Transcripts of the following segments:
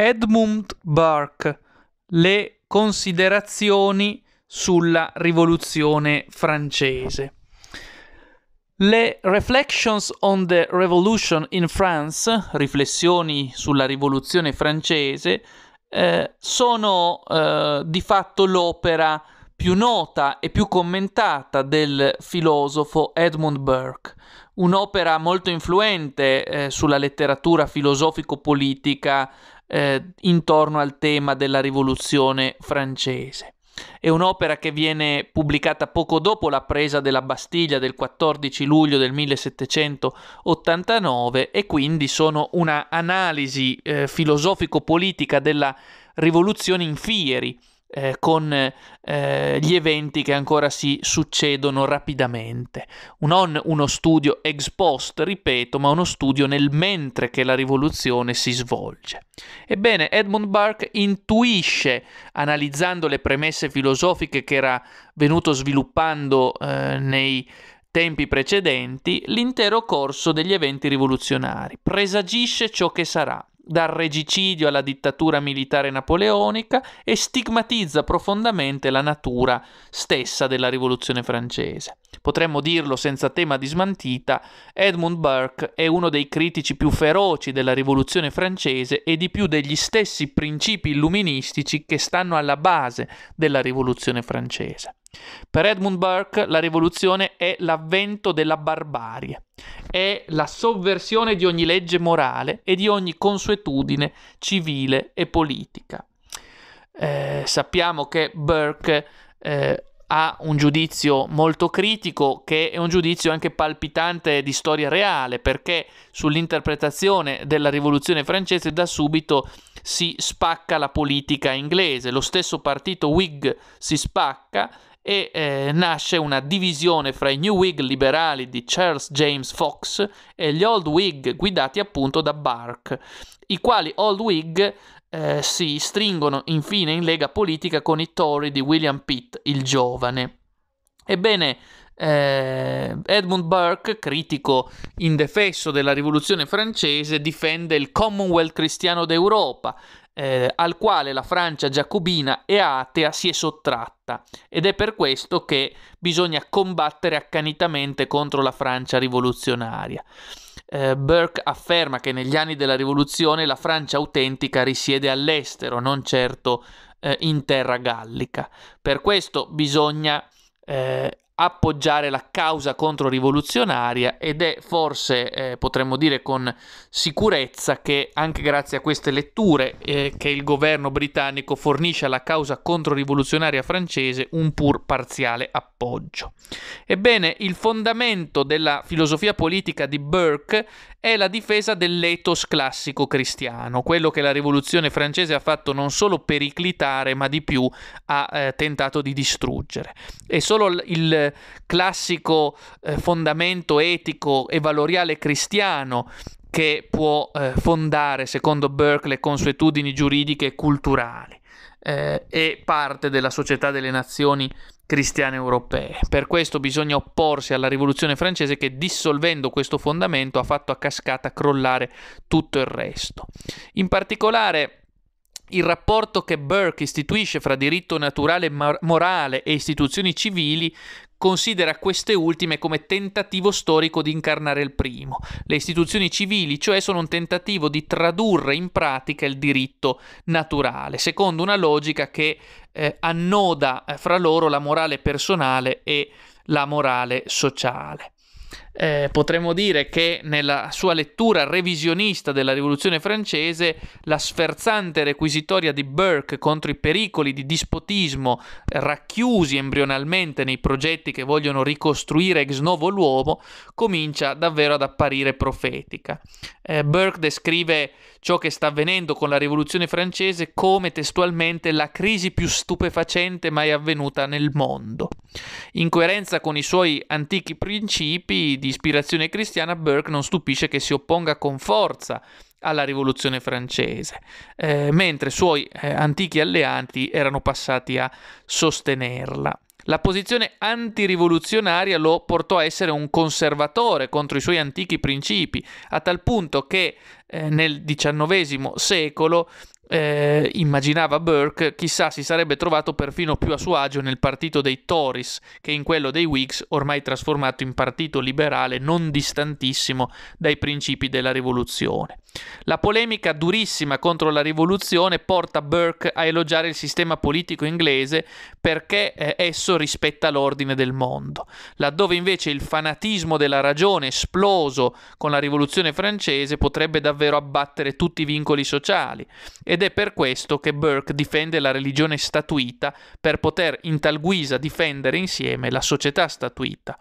Edmund Burke, le considerazioni sulla rivoluzione francese. Le Reflections on the Revolution in France, riflessioni sulla rivoluzione francese, eh, sono eh, di fatto l'opera più nota e più commentata del filosofo Edmund Burke, un'opera molto influente eh, sulla letteratura filosofico-politica eh, intorno al tema della rivoluzione francese. È un'opera che viene pubblicata poco dopo la presa della Bastiglia del 14 luglio del 1789 e quindi sono una analisi eh, filosofico-politica della rivoluzione in fieri eh, con eh, gli eventi che ancora si succedono rapidamente. Non uno studio ex post, ripeto, ma uno studio nel mentre che la rivoluzione si svolge. Ebbene, Edmund Burke intuisce, analizzando le premesse filosofiche che era venuto sviluppando eh, nei tempi precedenti l'intero corso degli eventi rivoluzionari, presagisce ciò che sarà dal regicidio alla dittatura militare napoleonica e stigmatizza profondamente la natura stessa della rivoluzione francese potremmo dirlo senza tema di smantita, Edmund Burke è uno dei critici più feroci della Rivoluzione francese e di più degli stessi principi illuministici che stanno alla base della Rivoluzione francese. Per Edmund Burke la rivoluzione è l'avvento della barbarie, è la sovversione di ogni legge morale e di ogni consuetudine civile e politica. Eh, sappiamo che Burke eh, ha un giudizio molto critico che è un giudizio anche palpitante di storia reale perché sull'interpretazione della rivoluzione francese da subito si spacca la politica inglese, lo stesso partito Whig si spacca e eh, nasce una divisione fra i New Whig liberali di Charles James Fox e gli Old Whig guidati appunto da Burke, i quali Old Whig eh, si stringono infine in lega politica con i Tory di William Pitt il giovane. Ebbene, eh, Edmund Burke, critico indefesso della rivoluzione francese, difende il Commonwealth cristiano d'Europa, eh, al quale la Francia giacobina e atea si è sottratta ed è per questo che bisogna combattere accanitamente contro la Francia rivoluzionaria eh, Burke afferma che negli anni della rivoluzione la Francia autentica risiede all'estero, non certo eh, in terra gallica. Per questo bisogna eh, appoggiare la causa controrivoluzionaria ed è forse, eh, potremmo dire con sicurezza, che anche grazie a queste letture eh, che il governo britannico fornisce alla causa controrivoluzionaria francese un pur parziale appoggio appoggio. Ebbene, il fondamento della filosofia politica di Burke è la difesa dell'etos classico cristiano, quello che la rivoluzione francese ha fatto non solo periclitare, ma di più ha eh, tentato di distruggere. E solo l- il classico eh, fondamento etico e valoriale cristiano che può eh, fondare, secondo Burke, le consuetudini giuridiche e culturali eh, e parte della società delle nazioni cristiane europee. Per questo bisogna opporsi alla rivoluzione francese che dissolvendo questo fondamento ha fatto a cascata crollare tutto il resto. In particolare il rapporto che Burke istituisce fra diritto naturale morale e istituzioni civili considera queste ultime come tentativo storico di incarnare il primo. Le istituzioni civili, cioè, sono un tentativo di tradurre in pratica il diritto naturale, secondo una logica che eh, annoda eh, fra loro la morale personale e la morale sociale eh, potremmo dire che nella sua lettura revisionista della Rivoluzione francese la sferzante requisitoria di Burke contro i pericoli di dispotismo racchiusi embrionalmente nei progetti che vogliono ricostruire ex novo l'uomo comincia davvero ad apparire profetica. Eh, Burke descrive ciò che sta avvenendo con la Rivoluzione francese come testualmente la crisi più stupefacente mai avvenuta nel mondo. In coerenza con i suoi antichi principi di ispirazione cristiana, Burke non stupisce che si opponga con forza alla rivoluzione francese, eh, mentre suoi eh, antichi alleati erano passati a sostenerla. La posizione antirivoluzionaria lo portò a essere un conservatore contro i suoi antichi principi, a tal punto che eh, nel XIX secolo eh, immaginava Burke, chissà si sarebbe trovato perfino più a suo agio nel partito dei Tories che in quello dei Whigs, ormai trasformato in partito liberale non distantissimo dai principi della rivoluzione. La polemica durissima contro la rivoluzione porta Burke a elogiare il sistema politico inglese perché eh, esso rispetta l'ordine del mondo, laddove invece il fanatismo della ragione esploso con la rivoluzione francese potrebbe davvero abbattere tutti i vincoli sociali ed è per questo che Burke difende la religione statuita per poter in tal guisa difendere insieme la società statuita.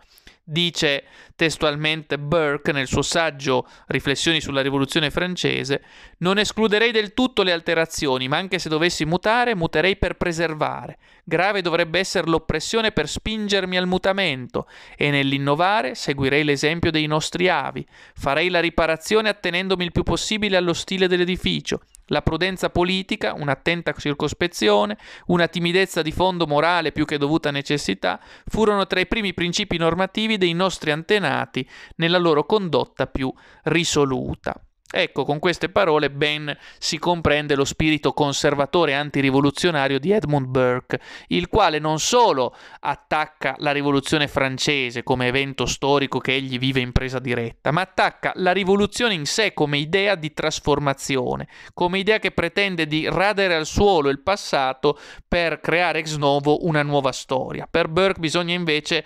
Dice testualmente Burke nel suo saggio Riflessioni sulla rivoluzione francese, non escluderei del tutto le alterazioni, ma anche se dovessi mutare, muterei per preservare. Grave dovrebbe essere l'oppressione per spingermi al mutamento, e nell'innovare seguirei l'esempio dei nostri avi, farei la riparazione attenendomi il più possibile allo stile dell'edificio, la prudenza politica, un'attenta circospezione, una timidezza di fondo morale più che dovuta necessità, furono tra i primi principi normativi dei nostri antenati nella loro condotta più risoluta. Ecco, con queste parole ben si comprende lo spirito conservatore e antirivoluzionario di Edmund Burke, il quale non solo attacca la rivoluzione francese come evento storico che egli vive in presa diretta, ma attacca la rivoluzione in sé come idea di trasformazione, come idea che pretende di radere al suolo il passato per creare ex novo una nuova storia. Per Burke bisogna invece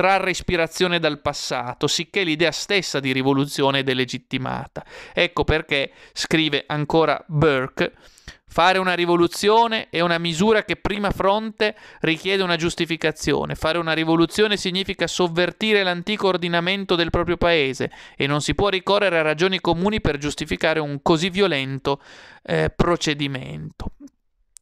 trarre ispirazione dal passato, sicché l'idea stessa di rivoluzione è delegittimata. Ecco perché, scrive ancora Burke, Fare una rivoluzione è una misura che prima fronte richiede una giustificazione. Fare una rivoluzione significa sovvertire l'antico ordinamento del proprio paese e non si può ricorrere a ragioni comuni per giustificare un così violento eh, procedimento.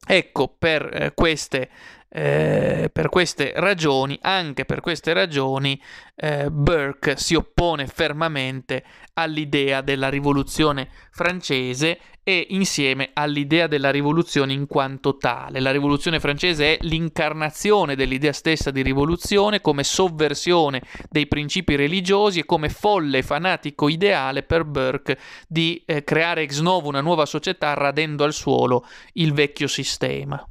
Ecco, per eh, queste eh, per queste ragioni, anche per queste ragioni, eh, Burke si oppone fermamente all'idea della rivoluzione francese e insieme all'idea della rivoluzione in quanto tale. La rivoluzione francese è l'incarnazione dell'idea stessa di rivoluzione come sovversione dei principi religiosi e come folle fanatico ideale per Burke di eh, creare ex novo una nuova società radendo al suolo il vecchio sistema.